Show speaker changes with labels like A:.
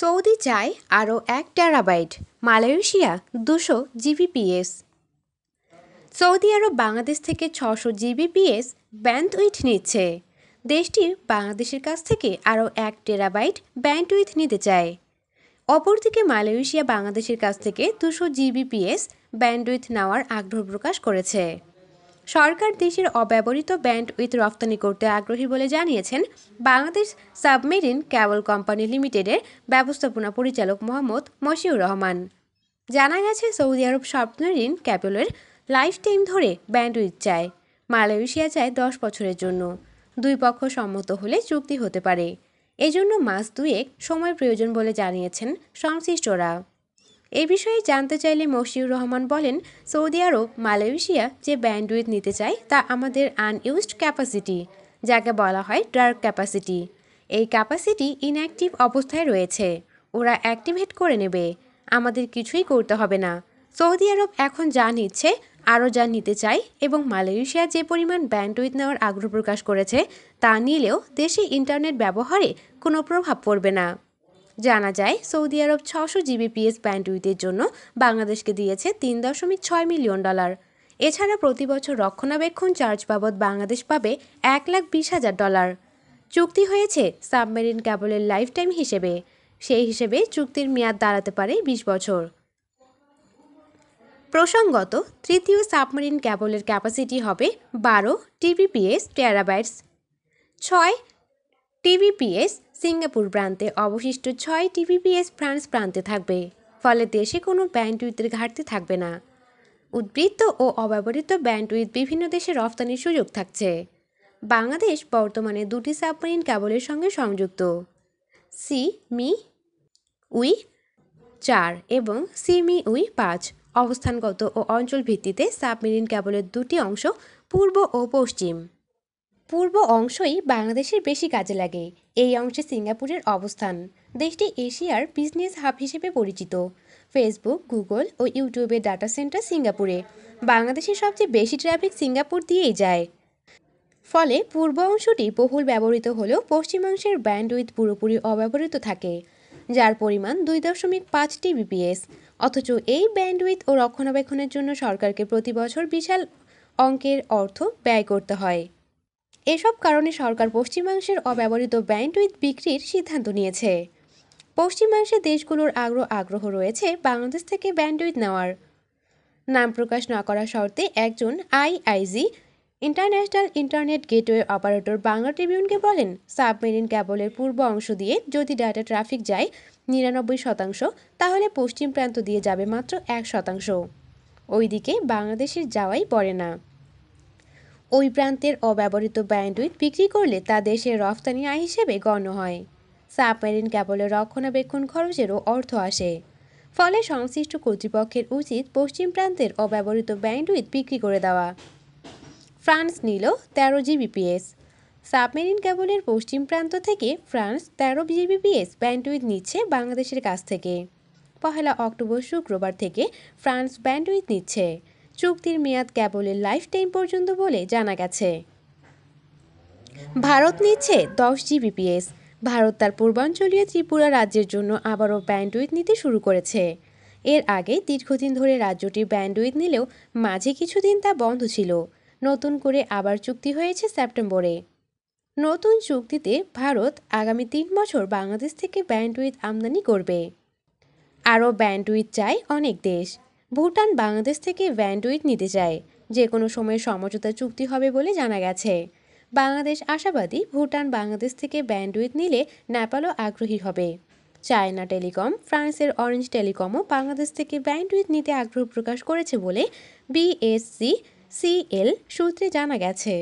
A: Saudi চায় আরও এক টেরাবাইট মালয়েশিয়া দুশো জিবিপিএস সৌদি আরব বাংলাদেশ থেকে ছশো জিবিপিএস ব্যান্ডউইথ নিচ্ছে দেশটি বাংলাদেশের কাছ থেকে আরও এক টেরাবাইট ব্যান্ডউইথ নিতে চায় অপরদিকে মালয়েশিয়া বাংলাদেশের কাছ থেকে দুশো জিবিপিএস ব্যান্ডউইথ নেওয়ার আগ্রহ প্রকাশ করেছে সরকার দেশের অব্যবহৃত ব্যান্ড উইথ রপ্তানি করতে আগ্রহী বলে জানিয়েছেন বাংলাদেশ সাবমেরিন ক্যাবল কোম্পানি লিমিটেডের ব্যবস্থাপনা পরিচালক মোহাম্মদ মশিউর রহমান জানা গেছে সৌদি আরব স্বপ্নঋণ ক্যাবলের লাইফ টাইম ধরে ব্যান্ড উইথ চায় মালয়েশিয়া চায় দশ বছরের জন্য দুই পক্ষ সম্মত হলে চুক্তি হতে পারে এজন্য মাস দুয়েক সময় প্রয়োজন বলে জানিয়েছেন সংশ্লিষ্টরা এ বিষয়ে জানতে চাইলে মশিউর রহমান বলেন সৌদি আরব মালয়েশিয়া যে ব্যান্ডউইথ নিতে চায় তা আমাদের আনইউজড ক্যাপাসিটি যাকে বলা হয় ডার্ক ক্যাপাসিটি এই ক্যাপাসিটি ইনঅ্যাক্টিভ অবস্থায় রয়েছে ওরা অ্যাক্টিভেট করে নেবে আমাদের কিছুই করতে হবে না সৌদি আরব এখন যা নিচ্ছে আরও যা নিতে চায় এবং মালয়েশিয়া যে পরিমাণ ব্যান্ডউইথ নেওয়ার আগ্রহ প্রকাশ করেছে তা নিলেও দেশে ইন্টারনেট ব্যবহারে কোনো প্রভাব পড়বে না জানা যায় সৌদি আরব ছশো জিবিপিএস ব্যান্ডউইথের জন্য বাংলাদেশকে দিয়েছে তিন দশমিক ছয় মিলিয়ন ডলার এছাড়া প্রতি বছর রক্ষণাবেক্ষণ চার্জ বাবদ বাংলাদেশ পাবে এক লাখ বিশ হাজার ডলার চুক্তি হয়েছে সাবমেরিন ক্যাবলের লাইফ টাইম হিসেবে সেই হিসেবে চুক্তির মেয়াদ দাঁড়াতে পারে বিশ বছর প্রসঙ্গত তৃতীয় সাবমেরিন ক্যাবলের ক্যাপাসিটি হবে বারো টিবিপিএস টেরাবাইটস ছয় টিবিপিএস সিঙ্গাপুর প্রান্তে অবশিষ্ট ছয় টিভিপিএস ফ্রান্স প্রান্তে থাকবে ফলে দেশে কোনো ব্যান্ডউইথের ঘাটতি থাকবে না উদ্বৃত্ত ও অব্যবহৃত ব্যান্ডউইথ বিভিন্ন দেশে রফতানির সুযোগ থাকছে বাংলাদেশ বর্তমানে দুটি সাবমেরিন কেবলের সঙ্গে সংযুক্ত সি মি উই চার এবং সি মি উই পাঁচ অবস্থানগত ও অঞ্চল ভিত্তিতে সাবমেরিন কেবলের দুটি অংশ পূর্ব ও পশ্চিম পূর্ব অংশই বাংলাদেশের বেশি কাজে লাগে এই অংশে সিঙ্গাপুরের অবস্থান দেশটি এশিয়ার বিজনেস হাব হিসেবে পরিচিত ফেসবুক গুগল ও ইউটিউবের ডাটা সেন্টার সিঙ্গাপুরে বাংলাদেশের সবচেয়ে বেশি ট্রাফিক সিঙ্গাপুর দিয়েই যায় ফলে পূর্ব অংশটি বহুল ব্যবহৃত হলেও পশ্চিমাংশের ব্যান্ডউইথ পুরোপুরি অব্যবহৃত থাকে যার পরিমাণ দুই দশমিক পাঁচ টিবিপিএস অথচ এই ব্যান্ডউইথ ও রক্ষণাবেক্ষণের জন্য সরকারকে প্রতি বছর বিশাল অঙ্কের অর্থ ব্যয় করতে হয় এসব কারণে সরকার পশ্চিমাংশের অব্যবহৃত ব্যান্ডউইথ বিক্রির সিদ্ধান্ত নিয়েছে পশ্চিমাংশে দেশগুলোর আগ্রহ আগ্রহ রয়েছে বাংলাদেশ থেকে ব্যান্ডউইথ নেওয়ার নাম প্রকাশ না করা শর্তে একজন IIG international internet gateway operator Bangla ট্রিবিউনকে বলেন সাবমেরিন ক্যাবলের পূর্ব অংশ দিয়ে যদি ডাটা ট্রাফিক যায় নিরানব্বই শতাংশ তাহলে পশ্চিম প্রান্ত দিয়ে যাবে মাত্র এক শতাংশ ওইদিকে বাংলাদেশের যাওয়াই পড়ে না ওই প্রান্তের অব্যবহৃত ব্যান্ডউইথ বিক্রি করলে তা দেশের রফতানি আয় হিসেবে গণ্য হয় সাবমেরিন কেবলের রক্ষণাবেক্ষণ খরচেরও অর্থ আসে ফলে সংশ্লিষ্ট কর্তৃপক্ষের উচিত পশ্চিম প্রান্তের অব্যবহৃত ব্যান্ডউইথ বিক্রি করে দেওয়া ফ্রান্স নিল তেরো জিবিপিএস সাবমেরিন কেবলের পশ্চিম প্রান্ত থেকে ফ্রান্স তেরো জিবিপিএস ব্যান্ডউইথ নিচ্ছে বাংলাদেশের কাছ থেকে পহেলা অক্টোবর শুক্রবার থেকে ফ্রান্স ব্যান্ডউইথ নিচ্ছে চুক্তির মেয়াদ ক্যাবলের লাইফ টাইম পর্যন্ত বলে জানা গেছে ভারত নিচ্ছে দশ জিবিপিএস ভারত তার পূর্বাঞ্চলীয় ত্রিপুরা রাজ্যের জন্য আবারও ব্যান্ডউইথ নিতে শুরু করেছে এর আগে দীর্ঘদিন ধরে রাজ্যটি ব্যান্ডউইথ নিলেও মাঝে কিছুদিন তা বন্ধ ছিল নতুন করে আবার চুক্তি হয়েছে সেপ্টেম্বরে নতুন চুক্তিতে ভারত আগামী তিন বছর বাংলাদেশ থেকে ব্যান্ডউইথ আমদানি করবে আরও ব্যান্ডউইথ চায় অনেক দেশ ভুটান বাংলাদেশ থেকে ভ্যান্ডুইট নিতে চায় যে কোনো সময়ে সমঝোতা চুক্তি হবে বলে জানা গেছে বাংলাদেশ আশাবাদী ভুটান বাংলাদেশ থেকে ব্যান্ডুইট নিলে নেপালও আগ্রহী হবে চায়না টেলিকম ফ্রান্সের অরেঞ্জ টেলিকমও বাংলাদেশ থেকে ব্যান্ডুইট নিতে আগ্রহ প্রকাশ করেছে বলে বিএসসি সিএল সূত্রে জানা গেছে